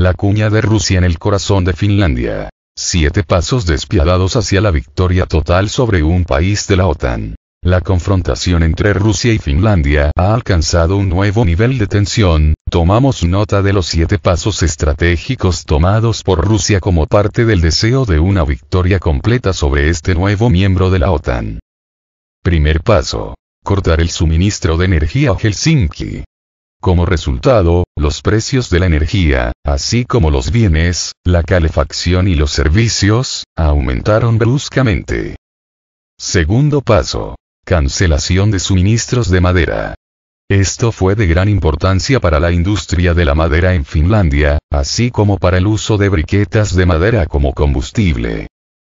La cuña de Rusia en el corazón de Finlandia. Siete pasos despiadados hacia la victoria total sobre un país de la OTAN. La confrontación entre Rusia y Finlandia ha alcanzado un nuevo nivel de tensión, tomamos nota de los siete pasos estratégicos tomados por Rusia como parte del deseo de una victoria completa sobre este nuevo miembro de la OTAN. Primer paso. Cortar el suministro de energía a Helsinki. Como resultado, los precios de la energía, así como los bienes, la calefacción y los servicios, aumentaron bruscamente. Segundo paso. Cancelación de suministros de madera. Esto fue de gran importancia para la industria de la madera en Finlandia, así como para el uso de briquetas de madera como combustible.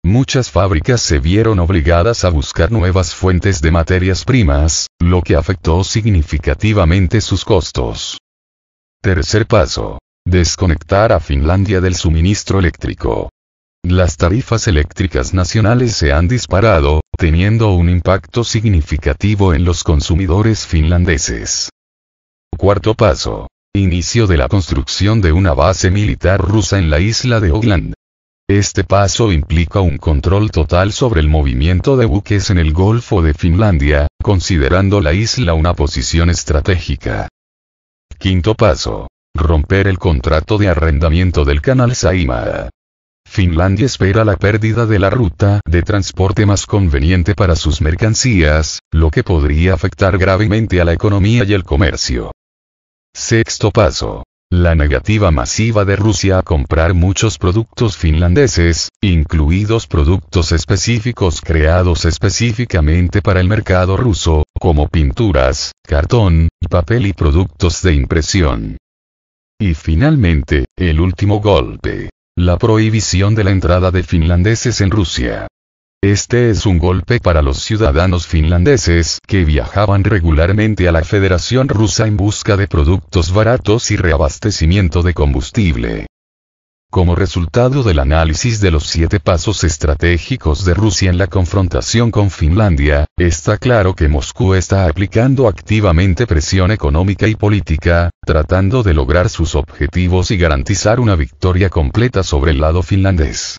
Muchas fábricas se vieron obligadas a buscar nuevas fuentes de materias primas, lo que afectó significativamente sus costos. Tercer paso. Desconectar a Finlandia del suministro eléctrico. Las tarifas eléctricas nacionales se han disparado, teniendo un impacto significativo en los consumidores finlandeses. Cuarto paso. Inicio de la construcción de una base militar rusa en la isla de Oakland. Este paso implica un control total sobre el movimiento de buques en el Golfo de Finlandia, considerando la isla una posición estratégica. Quinto paso. Romper el contrato de arrendamiento del canal Saimaa. Finlandia espera la pérdida de la ruta de transporte más conveniente para sus mercancías, lo que podría afectar gravemente a la economía y el comercio. Sexto paso la negativa masiva de Rusia a comprar muchos productos finlandeses, incluidos productos específicos creados específicamente para el mercado ruso, como pinturas, cartón, papel y productos de impresión. Y finalmente, el último golpe. La prohibición de la entrada de finlandeses en Rusia. Este es un golpe para los ciudadanos finlandeses que viajaban regularmente a la Federación Rusa en busca de productos baratos y reabastecimiento de combustible. Como resultado del análisis de los siete pasos estratégicos de Rusia en la confrontación con Finlandia, está claro que Moscú está aplicando activamente presión económica y política, tratando de lograr sus objetivos y garantizar una victoria completa sobre el lado finlandés.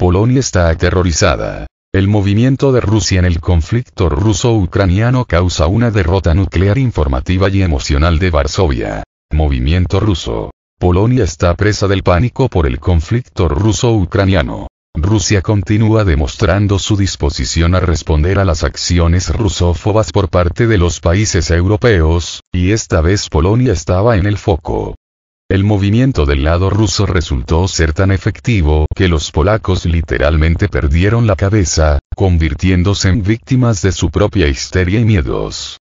Polonia está aterrorizada. El movimiento de Rusia en el conflicto ruso-ucraniano causa una derrota nuclear informativa y emocional de Varsovia. Movimiento ruso. Polonia está presa del pánico por el conflicto ruso-ucraniano. Rusia continúa demostrando su disposición a responder a las acciones rusófobas por parte de los países europeos, y esta vez Polonia estaba en el foco. El movimiento del lado ruso resultó ser tan efectivo que los polacos literalmente perdieron la cabeza, convirtiéndose en víctimas de su propia histeria y miedos.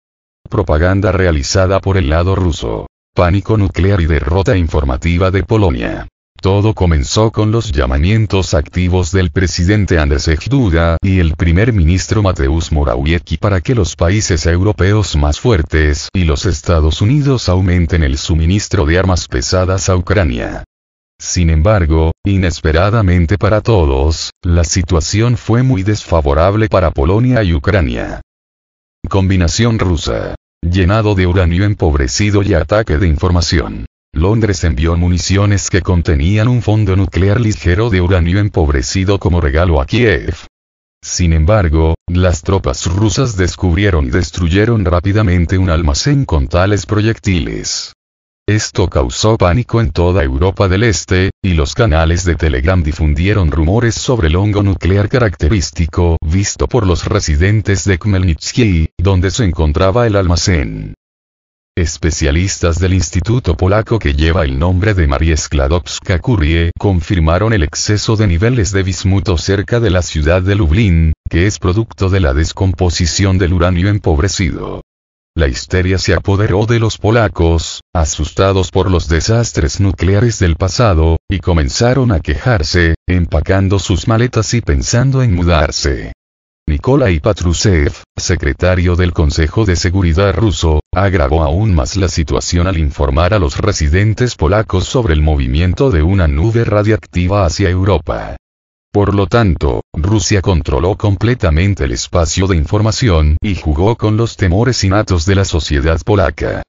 Propaganda realizada por el lado ruso. Pánico nuclear y derrota informativa de Polonia. Todo comenzó con los llamamientos activos del presidente Andrzej Duda y el primer ministro Mateusz Morawiecki para que los países europeos más fuertes y los Estados Unidos aumenten el suministro de armas pesadas a Ucrania. Sin embargo, inesperadamente para todos, la situación fue muy desfavorable para Polonia y Ucrania. Combinación rusa. Llenado de uranio empobrecido y ataque de información. Londres envió municiones que contenían un fondo nuclear ligero de uranio empobrecido como regalo a Kiev. Sin embargo, las tropas rusas descubrieron y destruyeron rápidamente un almacén con tales proyectiles. Esto causó pánico en toda Europa del Este, y los canales de Telegram difundieron rumores sobre el hongo nuclear característico visto por los residentes de Khmelnytsky, donde se encontraba el almacén. Especialistas del Instituto Polaco que lleva el nombre de Marie Skladowska-Curie confirmaron el exceso de niveles de bismuto cerca de la ciudad de Lublin, que es producto de la descomposición del uranio empobrecido. La histeria se apoderó de los polacos, asustados por los desastres nucleares del pasado, y comenzaron a quejarse, empacando sus maletas y pensando en mudarse. Nikolai Patrushev, secretario del Consejo de Seguridad ruso, agravó aún más la situación al informar a los residentes polacos sobre el movimiento de una nube radiactiva hacia Europa. Por lo tanto, Rusia controló completamente el espacio de información y jugó con los temores innatos de la sociedad polaca.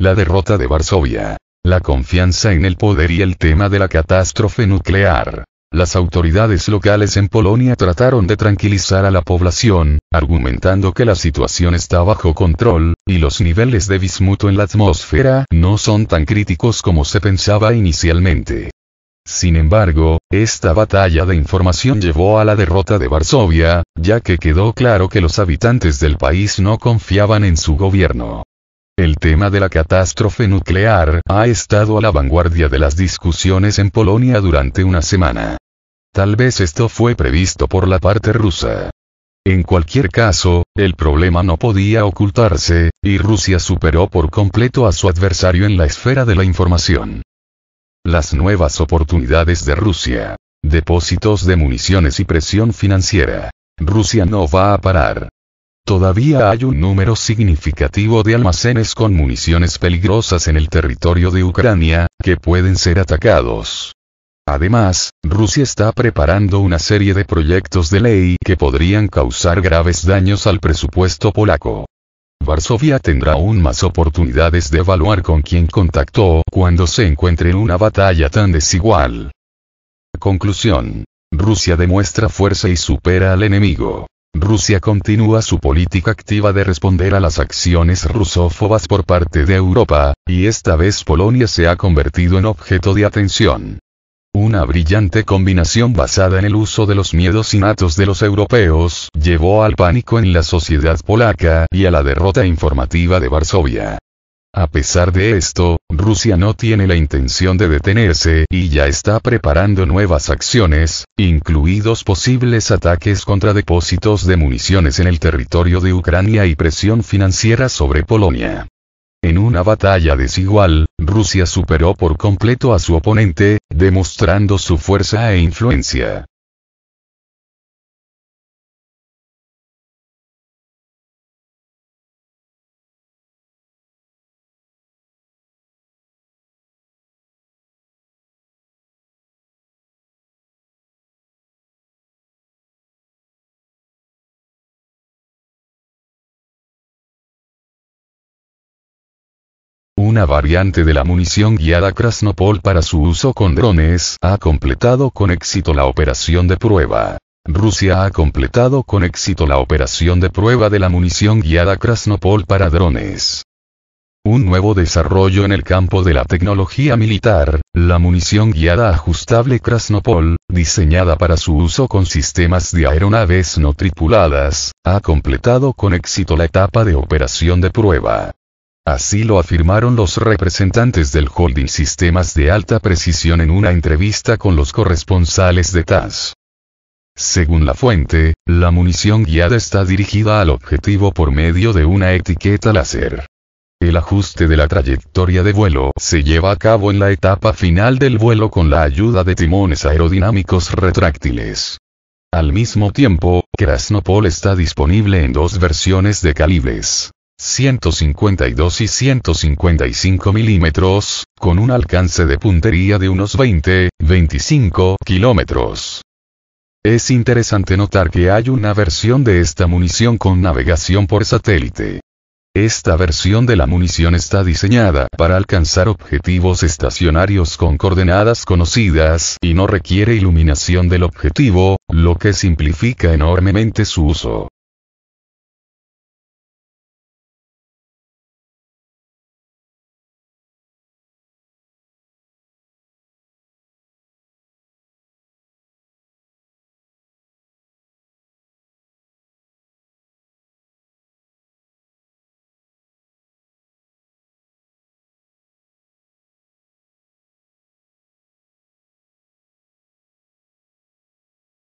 La derrota de Varsovia. La confianza en el poder y el tema de la catástrofe nuclear. Las autoridades locales en Polonia trataron de tranquilizar a la población, argumentando que la situación está bajo control, y los niveles de bismuto en la atmósfera no son tan críticos como se pensaba inicialmente. Sin embargo, esta batalla de información llevó a la derrota de Varsovia, ya que quedó claro que los habitantes del país no confiaban en su gobierno. El tema de la catástrofe nuclear ha estado a la vanguardia de las discusiones en Polonia durante una semana. Tal vez esto fue previsto por la parte rusa. En cualquier caso, el problema no podía ocultarse, y Rusia superó por completo a su adversario en la esfera de la información. Las nuevas oportunidades de Rusia. Depósitos de municiones y presión financiera. Rusia no va a parar. Todavía hay un número significativo de almacenes con municiones peligrosas en el territorio de Ucrania, que pueden ser atacados. Además, Rusia está preparando una serie de proyectos de ley que podrían causar graves daños al presupuesto polaco. Varsovia tendrá aún más oportunidades de evaluar con quién contactó cuando se encuentre en una batalla tan desigual. Conclusión. Rusia demuestra fuerza y supera al enemigo. Rusia continúa su política activa de responder a las acciones rusófobas por parte de Europa, y esta vez Polonia se ha convertido en objeto de atención. Una brillante combinación basada en el uso de los miedos innatos de los europeos llevó al pánico en la sociedad polaca y a la derrota informativa de Varsovia. A pesar de esto, Rusia no tiene la intención de detenerse y ya está preparando nuevas acciones, incluidos posibles ataques contra depósitos de municiones en el territorio de Ucrania y presión financiera sobre Polonia. En una batalla desigual, Rusia superó por completo a su oponente, demostrando su fuerza e influencia. una variante de la munición guiada Krasnopol para su uso con drones, ha completado con éxito la operación de prueba. Rusia ha completado con éxito la operación de prueba de la munición guiada Krasnopol para drones. Un nuevo desarrollo en el campo de la tecnología militar, la munición guiada ajustable Krasnopol, diseñada para su uso con sistemas de aeronaves no tripuladas, ha completado con éxito la etapa de operación de prueba. Así lo afirmaron los representantes del holding Sistemas de Alta Precisión en una entrevista con los corresponsales de TAS. Según la fuente, la munición guiada está dirigida al objetivo por medio de una etiqueta láser. El ajuste de la trayectoria de vuelo se lleva a cabo en la etapa final del vuelo con la ayuda de timones aerodinámicos retráctiles. Al mismo tiempo, Krasnopol está disponible en dos versiones de calibres 152 y 155 milímetros, con un alcance de puntería de unos 20-25 kilómetros. Es interesante notar que hay una versión de esta munición con navegación por satélite. Esta versión de la munición está diseñada para alcanzar objetivos estacionarios con coordenadas conocidas y no requiere iluminación del objetivo, lo que simplifica enormemente su uso.